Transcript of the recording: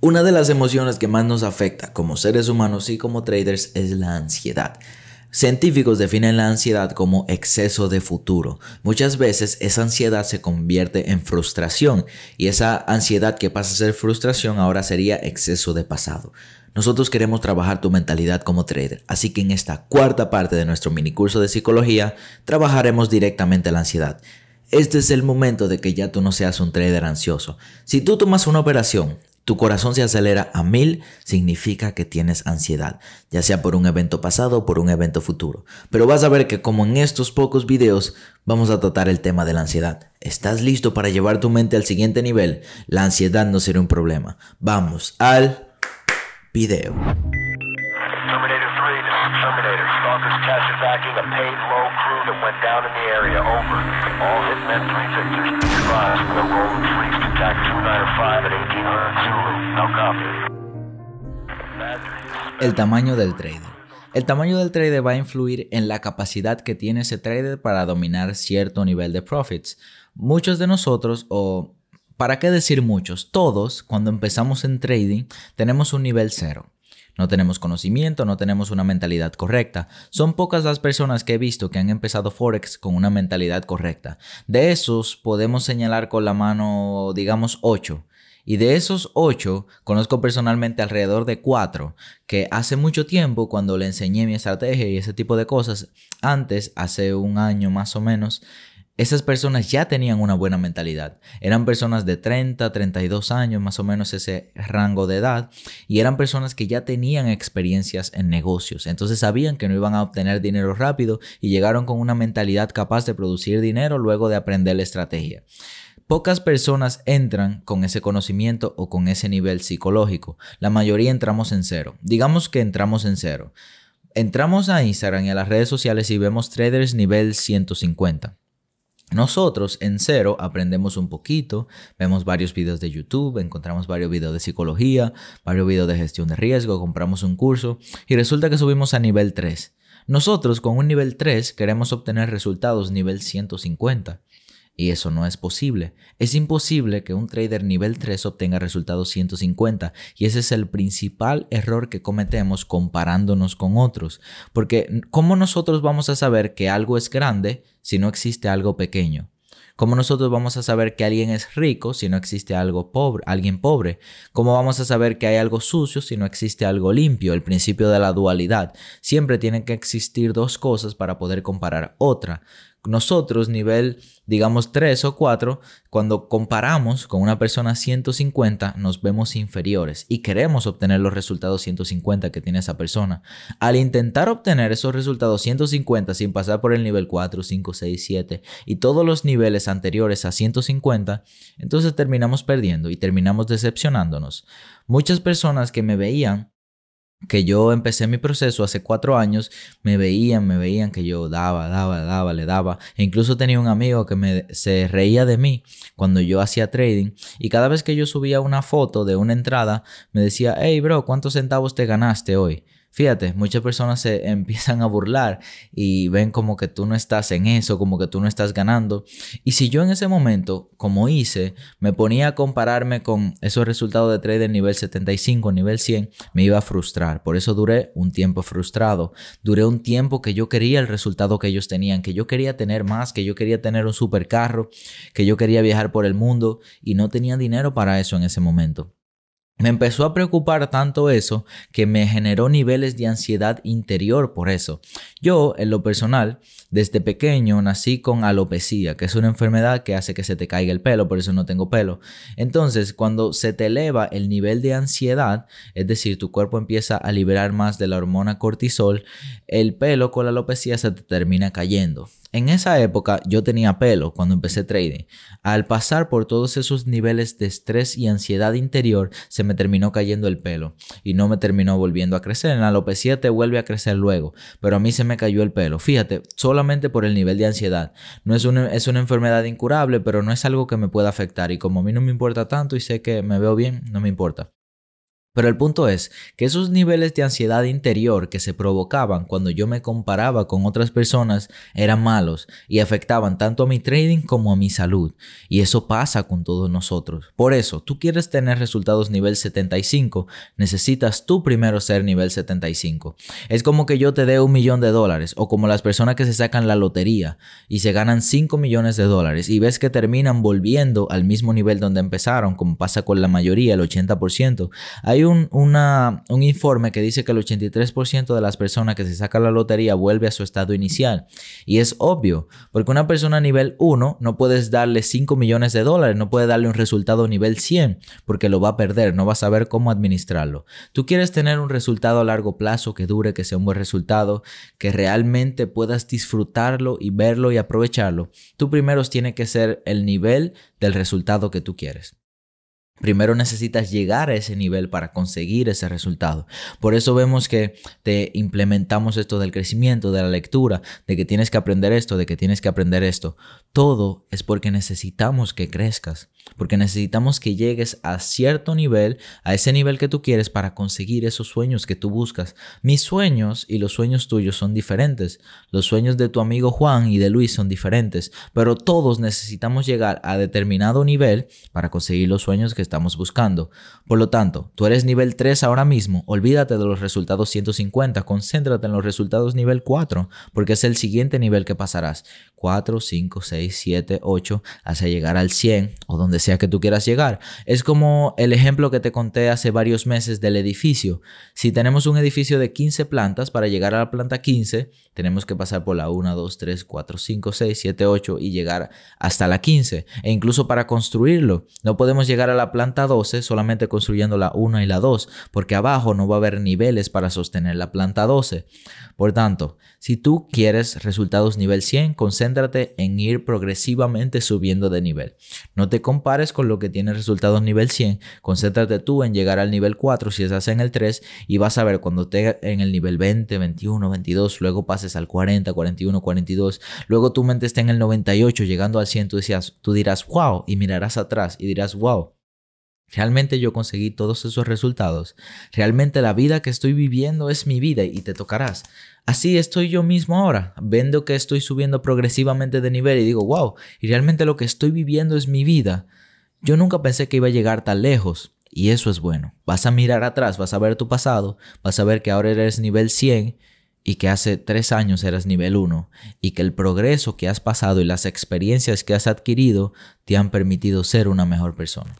Una de las emociones que más nos afecta como seres humanos y como traders es la ansiedad. Científicos definen la ansiedad como exceso de futuro. Muchas veces esa ansiedad se convierte en frustración y esa ansiedad que pasa a ser frustración ahora sería exceso de pasado. Nosotros queremos trabajar tu mentalidad como trader, así que en esta cuarta parte de nuestro mini curso de psicología trabajaremos directamente la ansiedad. Este es el momento de que ya tú no seas un trader ansioso. Si tú tomas una operación, tu corazón se acelera a mil, significa que tienes ansiedad, ya sea por un evento pasado o por un evento futuro. Pero vas a ver que como en estos pocos videos, vamos a tratar el tema de la ansiedad. ¿Estás listo para llevar tu mente al siguiente nivel? La ansiedad no será un problema. Vamos al video. El tamaño del trader. El tamaño del trader va a influir en la capacidad que tiene ese trader para dominar cierto nivel de profits. Muchos de nosotros, o para qué decir muchos, todos, cuando empezamos en trading, tenemos un nivel cero. No tenemos conocimiento, no tenemos una mentalidad correcta. Son pocas las personas que he visto que han empezado Forex con una mentalidad correcta. De esos podemos señalar con la mano, digamos, 8. Y de esos ocho, conozco personalmente alrededor de cuatro que hace mucho tiempo, cuando le enseñé mi estrategia y ese tipo de cosas, antes, hace un año más o menos, esas personas ya tenían una buena mentalidad. Eran personas de 30, 32 años, más o menos ese rango de edad, y eran personas que ya tenían experiencias en negocios. Entonces sabían que no iban a obtener dinero rápido y llegaron con una mentalidad capaz de producir dinero luego de aprender la estrategia pocas personas entran con ese conocimiento o con ese nivel psicológico. La mayoría entramos en cero. Digamos que entramos en cero. Entramos a Instagram y a las redes sociales y vemos traders nivel 150. Nosotros en cero aprendemos un poquito, vemos varios videos de YouTube, encontramos varios videos de psicología, varios videos de gestión de riesgo, compramos un curso y resulta que subimos a nivel 3. Nosotros con un nivel 3 queremos obtener resultados nivel 150. Y eso no es posible. Es imposible que un trader nivel 3 obtenga resultados 150 y ese es el principal error que cometemos comparándonos con otros. Porque ¿cómo nosotros vamos a saber que algo es grande si no existe algo pequeño? ¿Cómo nosotros vamos a saber que alguien es rico si no existe algo pobre, alguien pobre? ¿Cómo vamos a saber que hay algo sucio si no existe algo limpio? El principio de la dualidad. Siempre tienen que existir dos cosas para poder comparar otra nosotros, nivel, digamos, 3 o 4, cuando comparamos con una persona 150, nos vemos inferiores y queremos obtener los resultados 150 que tiene esa persona. Al intentar obtener esos resultados 150 sin pasar por el nivel 4, 5, 6, 7 y todos los niveles anteriores a 150, entonces terminamos perdiendo y terminamos decepcionándonos. Muchas personas que me veían que yo empecé mi proceso hace cuatro años, me veían, me veían que yo daba, daba, daba, le daba. E incluso tenía un amigo que me, se reía de mí cuando yo hacía trading y cada vez que yo subía una foto de una entrada, me decía, hey bro, ¿cuántos centavos te ganaste hoy? Fíjate, muchas personas se empiezan a burlar y ven como que tú no estás en eso, como que tú no estás ganando. Y si yo en ese momento, como hice, me ponía a compararme con esos resultados de trader nivel 75, nivel 100, me iba a frustrar. Por eso duré un tiempo frustrado. Duré un tiempo que yo quería el resultado que ellos tenían, que yo quería tener más, que yo quería tener un supercarro, que yo quería viajar por el mundo y no tenía dinero para eso en ese momento. Me empezó a preocupar tanto eso que me generó niveles de ansiedad interior por eso. Yo, en lo personal, desde pequeño nací con alopecia, que es una enfermedad que hace que se te caiga el pelo, por eso no tengo pelo. Entonces, cuando se te eleva el nivel de ansiedad, es decir, tu cuerpo empieza a liberar más de la hormona cortisol, el pelo con la alopecia se te termina cayendo en esa época yo tenía pelo cuando empecé trading. Al pasar por todos esos niveles de estrés y ansiedad interior, se me terminó cayendo el pelo y no me terminó volviendo a crecer. En la alopecia te vuelve a crecer luego, pero a mí se me cayó el pelo. Fíjate, solamente por el nivel de ansiedad. No es una, es una enfermedad incurable, pero no es algo que me pueda afectar y como a mí no me importa tanto y sé que me veo bien, no me importa. Pero el punto es que esos niveles de ansiedad interior que se provocaban cuando yo me comparaba con otras personas eran malos y afectaban tanto a mi trading como a mi salud. Y eso pasa con todos nosotros. Por eso, tú quieres tener resultados nivel 75, necesitas tú primero ser nivel 75. Es como que yo te dé un millón de dólares o como las personas que se sacan la lotería y se ganan 5 millones de dólares y ves que terminan volviendo al mismo nivel donde empezaron, como pasa con la mayoría, el 80%. Hay un, un informe que dice que el 83% de las personas que se sacan la lotería vuelve a su estado inicial. Y es obvio, porque una persona a nivel 1 no puedes darle 5 millones de dólares, no puede darle un resultado a nivel 100, porque lo va a perder, no va a saber cómo administrarlo. Tú quieres tener un resultado a largo plazo que dure, que sea un buen resultado, que realmente puedas disfrutarlo y verlo y aprovecharlo. Tú primero tiene que ser el nivel del resultado que tú quieres. Primero necesitas llegar a ese nivel para conseguir ese resultado. Por eso vemos que te implementamos esto del crecimiento, de la lectura, de que tienes que aprender esto, de que tienes que aprender esto. Todo es porque necesitamos que crezcas, porque necesitamos que llegues a cierto nivel, a ese nivel que tú quieres para conseguir esos sueños que tú buscas. Mis sueños y los sueños tuyos son diferentes. Los sueños de tu amigo Juan y de Luis son diferentes, pero todos necesitamos llegar a determinado nivel para conseguir los sueños que estamos buscando. Por lo tanto, tú eres nivel 3 ahora mismo, olvídate de los resultados 150, concéntrate en los resultados nivel 4, porque es el siguiente nivel que pasarás. 4, 5, 6, 7, 8, hasta llegar al 100 o donde sea que tú quieras llegar. Es como el ejemplo que te conté hace varios meses del edificio. Si tenemos un edificio de 15 plantas, para llegar a la planta 15, tenemos que pasar por la 1, 2, 3, 4, 5, 6, 7, 8 y llegar hasta la 15. E incluso para construirlo, no podemos llegar a la planta planta 12 solamente construyendo la 1 y la 2, porque abajo no va a haber niveles para sostener la planta 12. Por tanto, si tú quieres resultados nivel 100, concéntrate en ir progresivamente subiendo de nivel. No te compares con lo que tiene resultados nivel 100, concéntrate tú en llegar al nivel 4 si estás en el 3 y vas a ver cuando te en el nivel 20, 21, 22, luego pases al 40, 41, 42, luego tu mente esté en el 98 llegando al 100, tú, decías, tú dirás wow y mirarás atrás y dirás wow. Realmente yo conseguí todos esos resultados. Realmente la vida que estoy viviendo es mi vida y te tocarás. Así estoy yo mismo ahora, vendo que estoy subiendo progresivamente de nivel y digo, wow, y realmente lo que estoy viviendo es mi vida. Yo nunca pensé que iba a llegar tan lejos y eso es bueno. Vas a mirar atrás, vas a ver tu pasado, vas a ver que ahora eres nivel 100 y que hace tres años eras nivel 1 y que el progreso que has pasado y las experiencias que has adquirido te han permitido ser una mejor persona.